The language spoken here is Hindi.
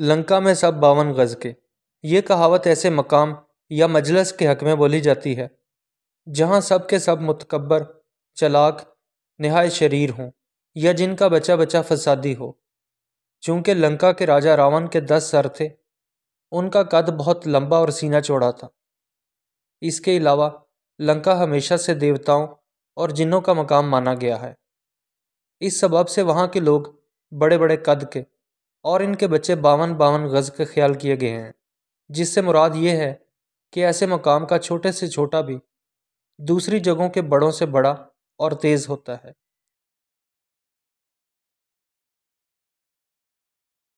लंका में सब बावन गज़ के ये कहावत ऐसे मकाम या मजलस के हक में बोली जाती है जहाँ सब के सब मुतकबर चलाक नहाय शरीर हों या जिनका बचा बचा फसादी हो चूँकि लंका के राजा रावण के दस सर थे उनका कद बहुत लंबा और सीना चौड़ा था इसके अलावा लंका हमेशा से देवताओं और जिन्हों का मकाम माना गया है इस सबब से वहाँ के लोग बड़े बड़े कद के और इनके बच्चे बावन बावन गज़ के ख्याल किए गए हैं जिससे मुराद ये है कि ऐसे मकाम का छोटे से छोटा भी दूसरी जगहों के बड़ों से बड़ा और तेज़ होता है